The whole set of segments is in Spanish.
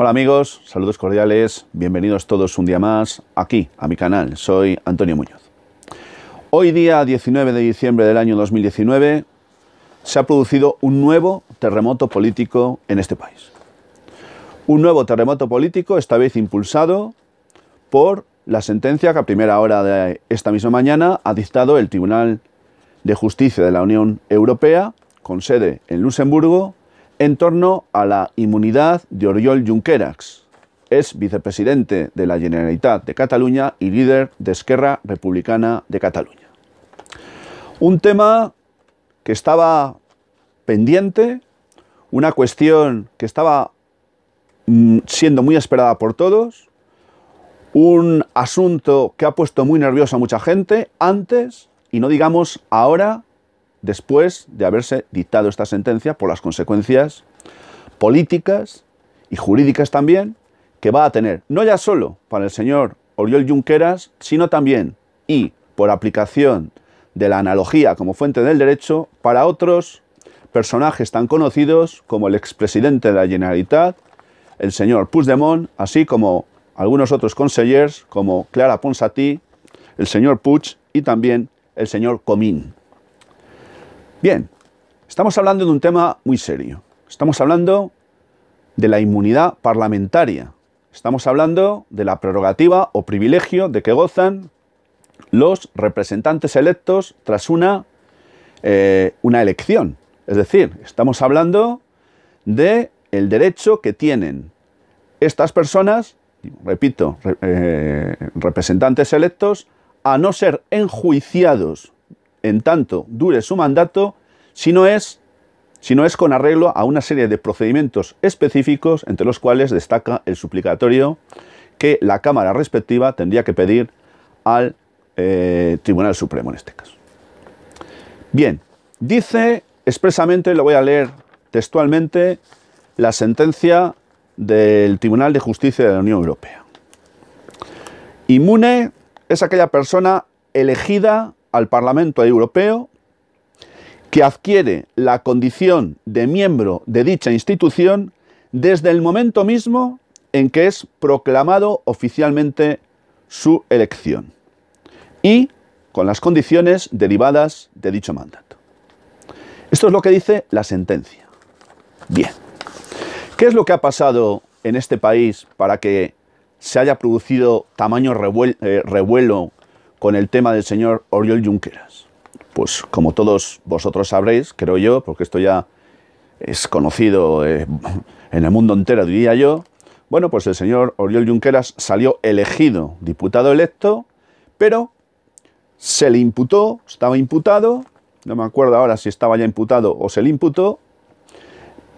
Hola amigos, saludos cordiales, bienvenidos todos un día más aquí a mi canal, soy Antonio Muñoz. Hoy día 19 de diciembre del año 2019 se ha producido un nuevo terremoto político en este país. Un nuevo terremoto político, esta vez impulsado por la sentencia que a primera hora de esta misma mañana ha dictado el Tribunal de Justicia de la Unión Europea, con sede en Luxemburgo, en torno a la inmunidad de Oriol Junqueras. Es vicepresidente de la Generalitat de Cataluña y líder de Esquerra Republicana de Cataluña. Un tema que estaba pendiente, una cuestión que estaba mm, siendo muy esperada por todos, un asunto que ha puesto muy nerviosa a mucha gente antes y no digamos ahora después de haberse dictado esta sentencia por las consecuencias políticas y jurídicas también que va a tener, no ya solo para el señor Oriol Junqueras, sino también y por aplicación de la analogía como fuente del derecho para otros personajes tan conocidos como el expresidente de la Generalitat, el señor Puigdemont, así como algunos otros consejeros como Clara Ponsatí, el señor Puig y también el señor Comín. Bien, estamos hablando de un tema muy serio. Estamos hablando de la inmunidad parlamentaria. Estamos hablando de la prerrogativa o privilegio de que gozan los representantes electos tras una, eh, una elección. Es decir, estamos hablando de el derecho que tienen estas personas, repito, eh, representantes electos, a no ser enjuiciados en tanto dure su mandato, si no es no es con arreglo a una serie de procedimientos específicos, entre los cuales destaca el suplicatorio que la Cámara respectiva tendría que pedir al eh, Tribunal Supremo en este caso. Bien, dice expresamente, lo voy a leer textualmente, la sentencia del Tribunal de Justicia de la Unión Europea. Inmune es aquella persona elegida al Parlamento Europeo, que adquiere la condición de miembro de dicha institución desde el momento mismo en que es proclamado oficialmente su elección y con las condiciones derivadas de dicho mandato. Esto es lo que dice la sentencia. Bien, ¿qué es lo que ha pasado en este país para que se haya producido tamaño eh, revuelo, con el tema del señor Oriol Junqueras? Pues como todos vosotros sabréis, creo yo, porque esto ya es conocido eh, en el mundo entero, diría yo, bueno, pues el señor Oriol Junqueras salió elegido diputado electo, pero se le imputó, estaba imputado, no me acuerdo ahora si estaba ya imputado o se le imputó,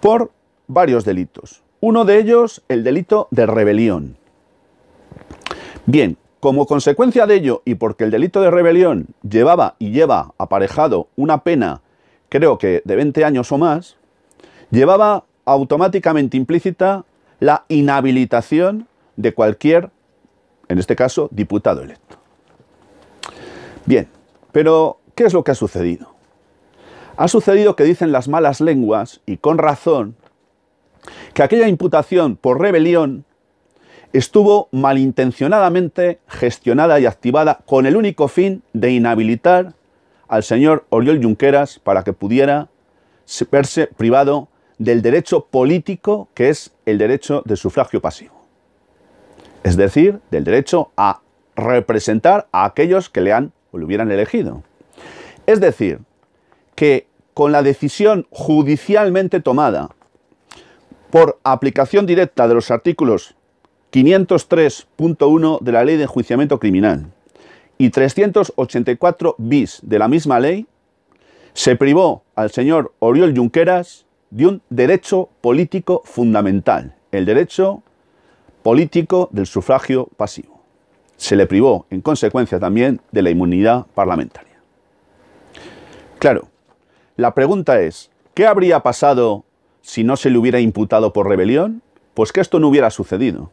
por varios delitos. Uno de ellos, el delito de rebelión. Bien, como consecuencia de ello, y porque el delito de rebelión llevaba y lleva aparejado una pena, creo que de 20 años o más, llevaba automáticamente implícita la inhabilitación de cualquier, en este caso, diputado electo. Bien, pero ¿qué es lo que ha sucedido? Ha sucedido que dicen las malas lenguas, y con razón, que aquella imputación por rebelión estuvo malintencionadamente gestionada y activada con el único fin de inhabilitar al señor Oriol Junqueras para que pudiera verse privado del derecho político que es el derecho de sufragio pasivo. Es decir, del derecho a representar a aquellos que le han o le hubieran elegido. Es decir, que con la decisión judicialmente tomada por aplicación directa de los artículos 503.1 de la Ley de Enjuiciamiento Criminal y 384 bis de la misma ley, se privó al señor Oriol Junqueras de un derecho político fundamental, el derecho político del sufragio pasivo. Se le privó, en consecuencia, también de la inmunidad parlamentaria. Claro, la pregunta es, ¿qué habría pasado si no se le hubiera imputado por rebelión? Pues que esto no hubiera sucedido.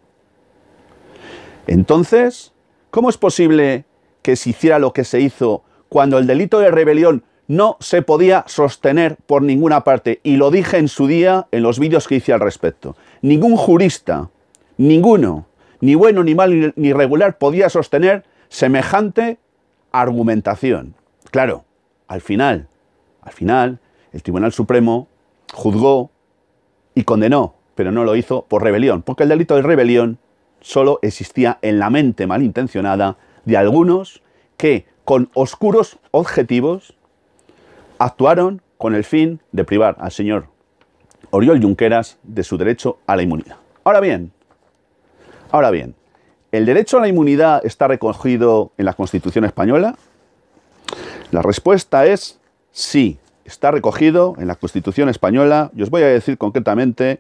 Entonces, ¿cómo es posible que se hiciera lo que se hizo cuando el delito de rebelión no se podía sostener por ninguna parte? Y lo dije en su día en los vídeos que hice al respecto. Ningún jurista, ninguno, ni bueno, ni mal, ni regular, podía sostener semejante argumentación. Claro, al final, al final, el Tribunal Supremo juzgó y condenó, pero no lo hizo por rebelión, porque el delito de rebelión solo existía en la mente malintencionada de algunos que, con oscuros objetivos, actuaron con el fin de privar al señor Oriol Junqueras de su derecho a la inmunidad. Ahora bien, ahora bien, el derecho a la inmunidad está recogido en la Constitución española. La respuesta es sí, está recogido en la Constitución española. Y os voy a decir concretamente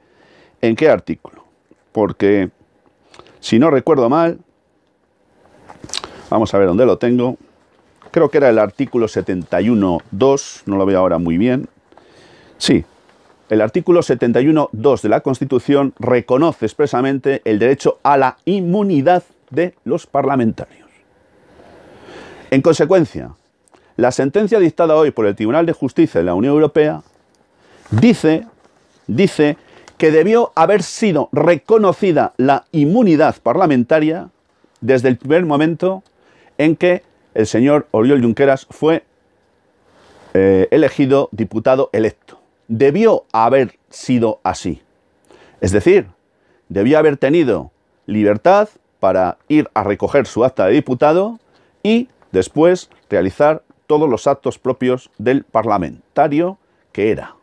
en qué artículo, porque si no recuerdo mal, vamos a ver dónde lo tengo. Creo que era el artículo 71.2, no lo veo ahora muy bien. Sí, el artículo 71.2 de la Constitución reconoce expresamente el derecho a la inmunidad de los parlamentarios. En consecuencia, la sentencia dictada hoy por el Tribunal de Justicia de la Unión Europea dice, dice que debió haber sido reconocida la inmunidad parlamentaria desde el primer momento en que el señor Oriol Junqueras fue eh, elegido diputado electo. Debió haber sido así. Es decir, debió haber tenido libertad para ir a recoger su acta de diputado y después realizar todos los actos propios del parlamentario que era.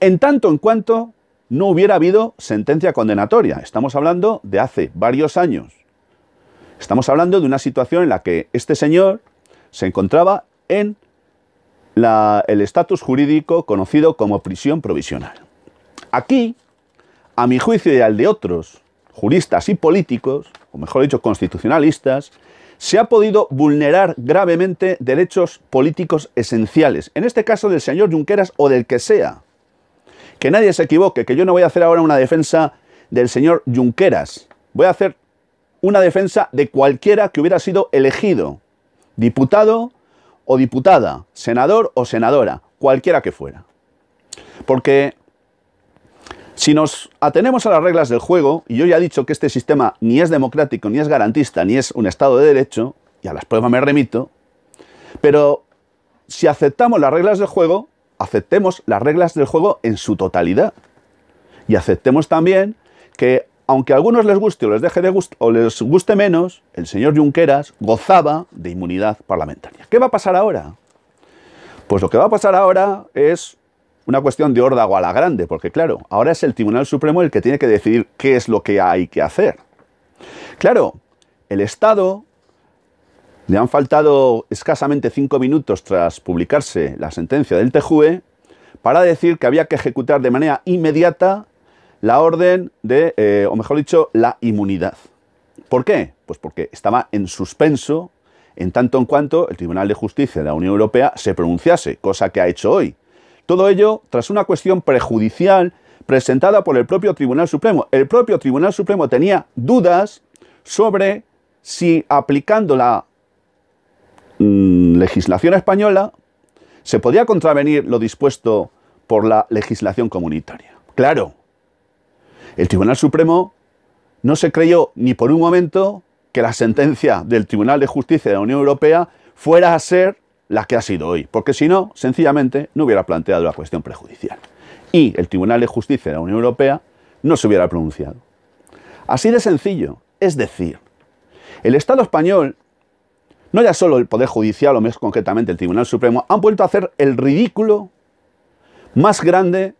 En tanto en cuanto no hubiera habido sentencia condenatoria. Estamos hablando de hace varios años. Estamos hablando de una situación en la que este señor se encontraba en el estatus jurídico conocido como prisión provisional. Aquí, a mi juicio y al de otros juristas y políticos, o mejor dicho, constitucionalistas, se ha podido vulnerar gravemente derechos políticos esenciales, en este caso del señor Junqueras o del que sea. Que nadie se equivoque, que yo no voy a hacer ahora una defensa del señor Junqueras. Voy a hacer una defensa de cualquiera que hubiera sido elegido, diputado o diputada, senador o senadora, cualquiera que fuera. Porque si nos atenemos a las reglas del juego, y yo ya he dicho que este sistema ni es democrático, ni es garantista, ni es un Estado de Derecho, y a las pruebas me remito, pero si aceptamos las reglas del juego, aceptemos las reglas del juego en su totalidad. Y aceptemos también que, aunque a algunos les guste o les deje de gusto o les guste menos, el señor Junqueras gozaba de inmunidad parlamentaria. ¿Qué va a pasar ahora? Pues lo que va a pasar ahora es una cuestión de horda o a la grande, porque claro, ahora es el Tribunal Supremo el que tiene que decidir qué es lo que hay que hacer. Claro, el Estado le han faltado escasamente cinco minutos tras publicarse la sentencia del TJUE para decir que había que ejecutar de manera inmediata la orden de, eh, o mejor dicho, la inmunidad. ¿Por qué? Pues porque estaba en suspenso en tanto en cuanto el Tribunal de Justicia de la Unión Europea se pronunciase, cosa que ha hecho hoy. Todo ello tras una cuestión prejudicial presentada por el propio Tribunal Supremo. El propio Tribunal Supremo tenía dudas sobre si aplicando la Mm, legislación española, se podía contravenir lo dispuesto por la legislación comunitaria. Claro, el Tribunal Supremo no se creyó ni por un momento que la sentencia del Tribunal de Justicia de la Unión Europea fuera a ser la que ha sido hoy, porque si no, sencillamente no hubiera planteado la cuestión prejudicial. Y el Tribunal de Justicia de la Unión Europea no se hubiera pronunciado. Así de sencillo. Es decir, el Estado español no ya solo el Poder Judicial, o más concretamente el Tribunal Supremo, han vuelto a hacer el ridículo más grande,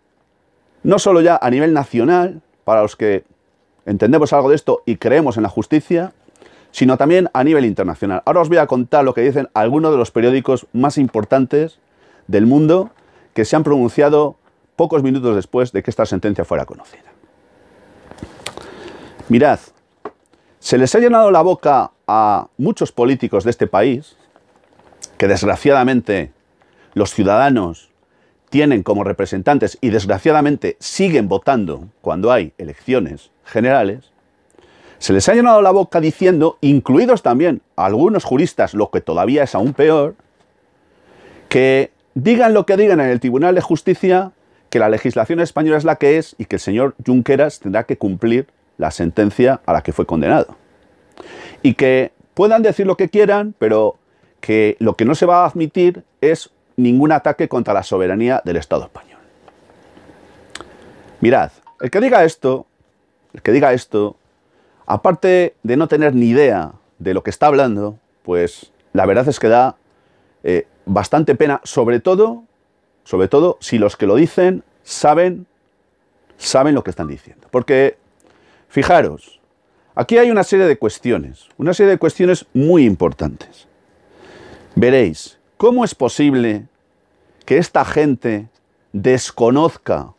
no solo ya a nivel nacional, para los que entendemos algo de esto y creemos en la justicia, sino también a nivel internacional. Ahora os voy a contar lo que dicen algunos de los periódicos más importantes del mundo que se han pronunciado pocos minutos después de que esta sentencia fuera conocida. Mirad, se les ha llenado la boca a muchos políticos de este país, que desgraciadamente los ciudadanos tienen como representantes y desgraciadamente siguen votando cuando hay elecciones generales, se les ha llenado la boca diciendo, incluidos también algunos juristas, lo que todavía es aún peor, que digan lo que digan en el Tribunal de Justicia, que la legislación española es la que es y que el señor Junqueras tendrá que cumplir la sentencia a la que fue condenado y que puedan decir lo que quieran, pero que lo que no se va a admitir es ningún ataque contra la soberanía del Estado español. Mirad, el que diga esto, el que diga esto, aparte de no tener ni idea de lo que está hablando, pues la verdad es que da eh, bastante pena, sobre todo, sobre todo si los que lo dicen saben, saben lo que están diciendo. Porque, fijaros, Aquí hay una serie de cuestiones, una serie de cuestiones muy importantes. Veréis, ¿cómo es posible que esta gente desconozca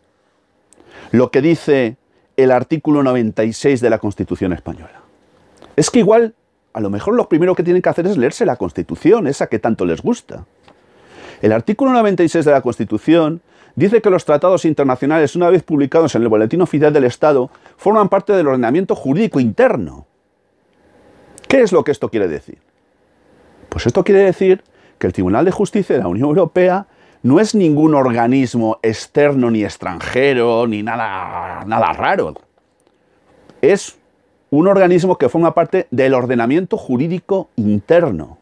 lo que dice el artículo 96 de la Constitución española? Es que igual, a lo mejor lo primero que tienen que hacer es leerse la Constitución, esa que tanto les gusta. El artículo 96 de la Constitución dice que los tratados internacionales, una vez publicados en el Boletín Oficial del Estado, forman parte del ordenamiento jurídico interno. ¿Qué es lo que esto quiere decir? Pues esto quiere decir que el Tribunal de Justicia de la Unión Europea no es ningún organismo externo ni extranjero ni nada, nada raro. Es un organismo que forma parte del ordenamiento jurídico interno.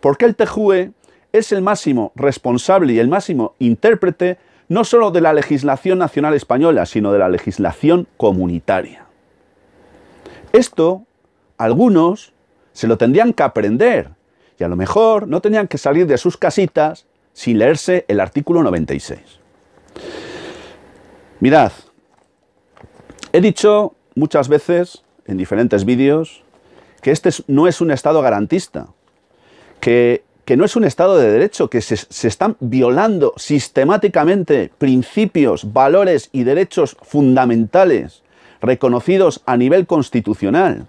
Porque el TJUE es el máximo responsable y el máximo intérprete no solo de la legislación nacional española, sino de la legislación comunitaria. Esto, algunos, se lo tendrían que aprender y a lo mejor no tenían que salir de sus casitas sin leerse el artículo 96. Mirad, he dicho muchas veces en diferentes vídeos que este no es un Estado garantista, que que no es un Estado de Derecho, que se, están violando sistemáticamente principios, valores y derechos fundamentales reconocidos a nivel constitucional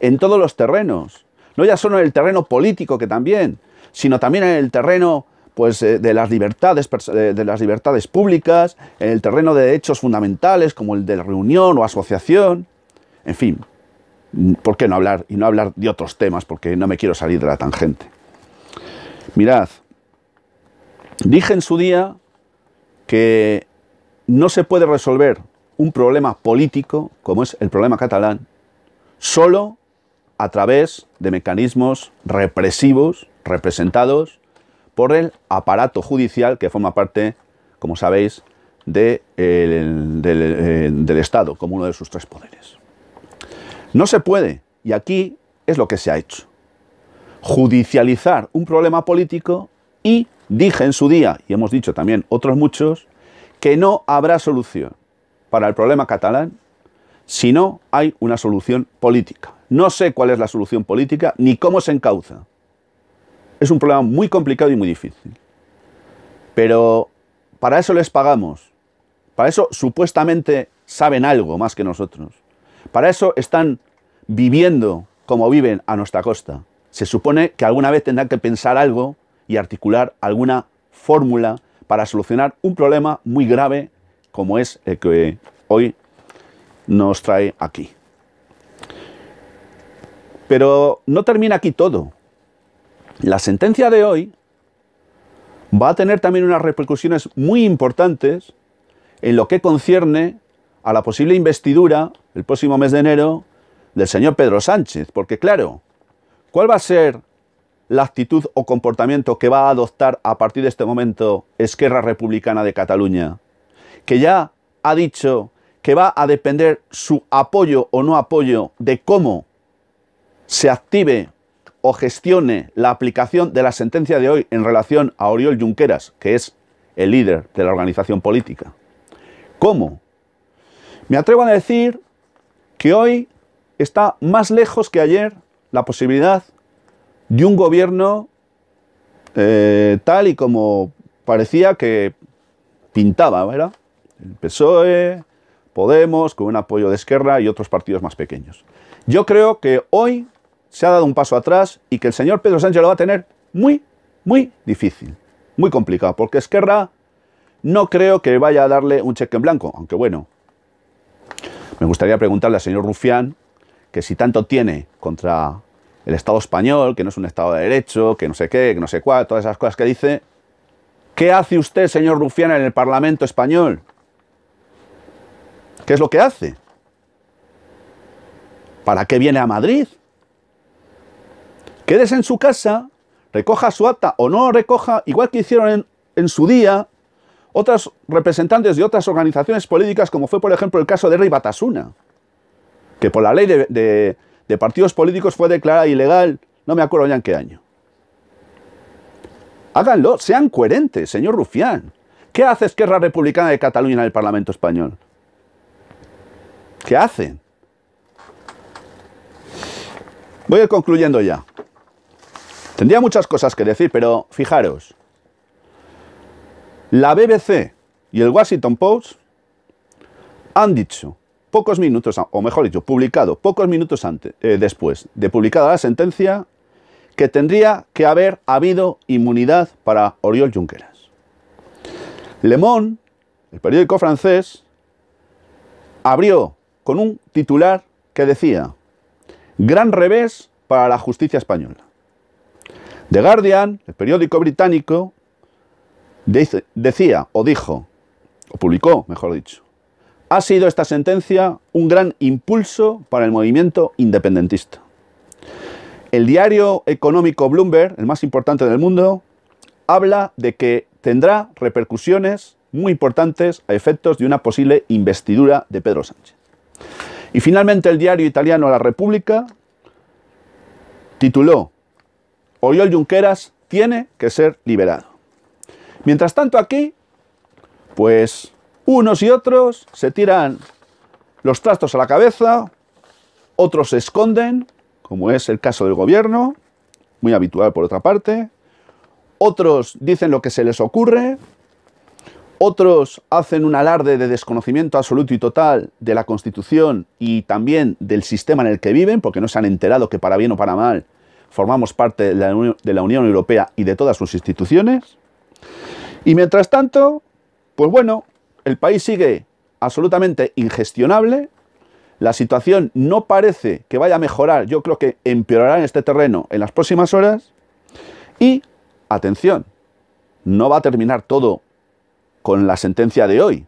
en todos los terrenos. No ya solo en el terreno político que también, sino también en el terreno pues, eh, de, las libertades, de las libertades públicas, en el terreno de derechos fundamentales como el de reunión o asociación, en fin. ¿Por qué no hablar y no hablar de otros temas? Porque no me quiero salir de la tangente. Mirad, dije en su día que no se puede resolver un problema político como es el problema catalán solo a través de mecanismos represivos representados por el aparato judicial que forma parte, como sabéis, de, eh, el, eh, del Estado como uno de sus tres poderes. No se puede, y aquí es lo que se ha hecho judicializar un problema político y dije en su día, y hemos dicho también otros muchos, que no habrá solución para el problema catalán si no hay una solución política. No sé cuál es la solución política ni cómo se encauza. Es un problema muy complicado y muy difícil. Pero para eso les pagamos. Para eso supuestamente saben algo más que nosotros. Para eso están viviendo como viven a nuestra costa. Se supone que alguna vez tendrán que pensar algo y articular alguna fórmula para solucionar un problema muy grave como es el que hoy nos trae aquí. Pero no termina aquí todo. La sentencia de hoy va a tener también unas repercusiones muy importantes en lo que concierne a la posible investidura el próximo mes de enero del señor Pedro Sánchez, porque claro, ¿Cuál va a ser la actitud o comportamiento que va a adoptar a partir de este momento Esquerra Republicana de Cataluña? Que ya ha dicho que va a depender su apoyo o no apoyo de cómo se active o gestione la aplicación de la sentencia de hoy en relación a Oriol Junqueras, que es el líder de la organización política. ¿Cómo? Me atrevo a decir que hoy está más lejos que ayer la posibilidad de un gobierno eh, tal y como parecía que pintaba, ¿verdad? El PSOE, Podemos, con un apoyo de Esquerra y otros partidos más pequeños. Yo creo que hoy se ha dado un paso atrás y que el señor Pedro Sánchez lo va a tener muy, muy difícil, muy complicado, porque Esquerra no creo que vaya a darle un cheque en blanco, aunque bueno, me gustaría preguntarle al señor Rufián que si tanto tiene contra el Estado español, que no es un Estado de derecho, que no sé qué, que no sé cuál, todas esas cosas que dice, ¿qué hace usted, señor Rufián, en el Parlamento español? ¿Qué es lo que hace? ¿Para qué viene a Madrid? Quédese en su casa, recoja su acta o no recoja, igual que hicieron en, en su día otros representantes de otras organizaciones políticas, como fue por ejemplo el caso de Rey Batasuna que por la ley de, partidos políticos fue declarada ilegal, no me acuerdo ya en qué año. Háganlo, sean coherentes, señor Rufián. ¿Qué hace Esquerra Republicana de Cataluña en el Parlamento Español? ¿Qué hacen? Voy a ir concluyendo ya. Tendría muchas cosas que decir, pero fijaros. La BBC y el Washington Post han dicho pocos minutos, o mejor dicho, publicado pocos minutos antes, eh, después de publicada la sentencia, que tendría que haber habido inmunidad para Oriol Junqueras. Le el periódico francés, abrió con un titular que decía, Gran revés para la justicia española. The Guardian, el periódico británico, decía o dijo, o publicó, mejor dicho, ha sido esta sentencia un gran impulso para el movimiento independentista. El diario económico Bloomberg, el más importante del mundo, habla de que tendrá repercusiones muy importantes a efectos de una posible investidura de Pedro Sánchez. Y finalmente el diario italiano La República tituló Oriol Junqueras tiene que ser liberado. Mientras tanto aquí, pues unos y otros se tiran los trastos a la cabeza, otros se esconden, como es el caso del gobierno, muy habitual por otra parte, otros dicen lo que se les ocurre, otros hacen un alarde de desconocimiento absoluto y total de la Constitución y también del sistema en el que viven, porque no se han enterado que para bien o para mal formamos parte de la Unión Europea y de todas sus instituciones. Y mientras tanto, pues bueno, el país sigue absolutamente ingestionable, la situación no parece que vaya a mejorar, yo creo que empeorará en este terreno en las próximas horas. Y, atención, no va a terminar todo con la sentencia de hoy.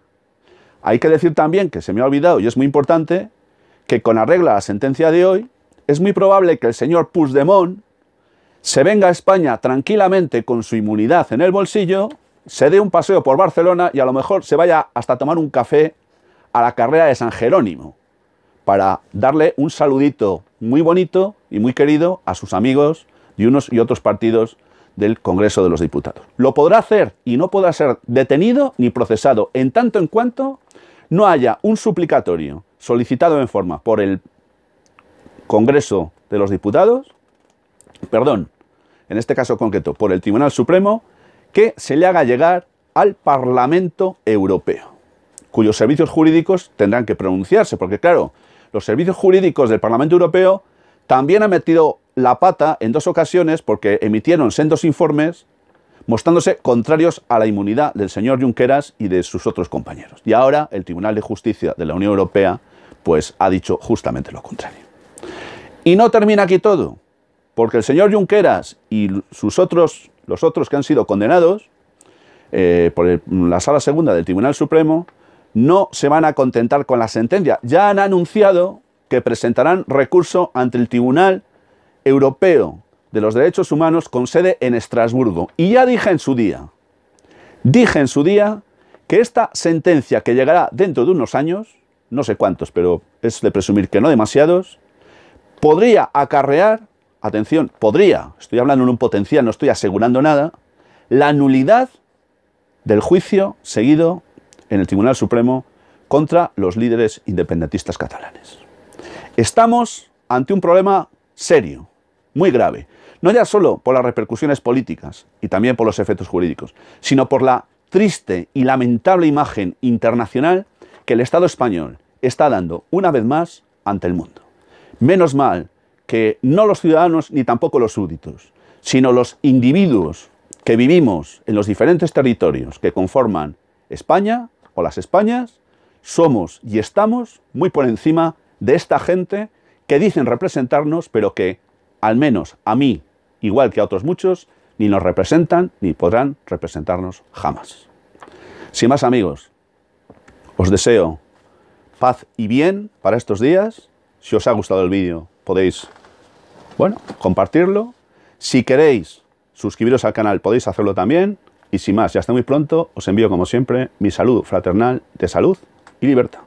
Hay que decir también, que se me ha olvidado y es muy importante, que con arreglo a la sentencia de hoy, es muy probable que el señor Puigdemont se venga a España tranquilamente con su inmunidad en el bolsillo se dé un paseo por Barcelona y a lo mejor se vaya hasta tomar un café a la carrera de San Jerónimo para darle un saludito muy bonito y muy querido a sus amigos de unos y otros partidos del Congreso de los Diputados. Lo podrá hacer y no podrá ser detenido ni procesado en tanto en cuanto no haya un suplicatorio solicitado en forma por el Congreso de los Diputados, perdón, en este caso concreto, por el Tribunal Supremo, que se le haga llegar al Parlamento Europeo, cuyos servicios jurídicos tendrán que pronunciarse, porque claro, los servicios jurídicos del Parlamento Europeo también han metido la pata en dos ocasiones porque emitieron sendos informes mostrándose contrarios a la inmunidad del señor Junqueras y de sus otros compañeros. Y ahora el Tribunal de Justicia de la Unión Europea pues ha dicho justamente lo contrario. Y no termina aquí todo, porque el señor Junqueras y sus otros los otros que han sido condenados eh, por la Sala Segunda del Tribunal Supremo, no se van a contentar con la sentencia. Ya han anunciado que presentarán recurso ante el Tribunal Europeo de los Derechos Humanos con sede en Estrasburgo. Y ya dije en su día, dije en su día que esta sentencia que llegará dentro de unos años, no sé cuántos, pero es de presumir que no demasiados, podría acarrear atención, podría, estoy hablando en un potencial, no estoy asegurando nada, la nulidad del juicio seguido en el Tribunal Supremo contra los líderes independentistas catalanes. Estamos ante un problema serio, muy grave, no ya solo por las repercusiones políticas y también por los efectos jurídicos, sino por la triste y lamentable imagen internacional que el Estado español está dando una vez más ante el mundo. Menos mal que no los ciudadanos ni tampoco los súbditos, sino los individuos que vivimos en los diferentes territorios que conforman España o las Españas, somos y estamos muy por encima de esta gente que dicen representarnos, pero que, al menos a mí, igual que a otros muchos, ni nos representan ni podrán representarnos jamás. Sin más amigos, os deseo paz y bien para estos días. Si os ha gustado el vídeo, podéis bueno, compartirlo. Si queréis suscribiros al canal, podéis hacerlo también. Y sin más, ya está muy pronto. Os envío, como siempre, mi saludo fraternal de salud y libertad.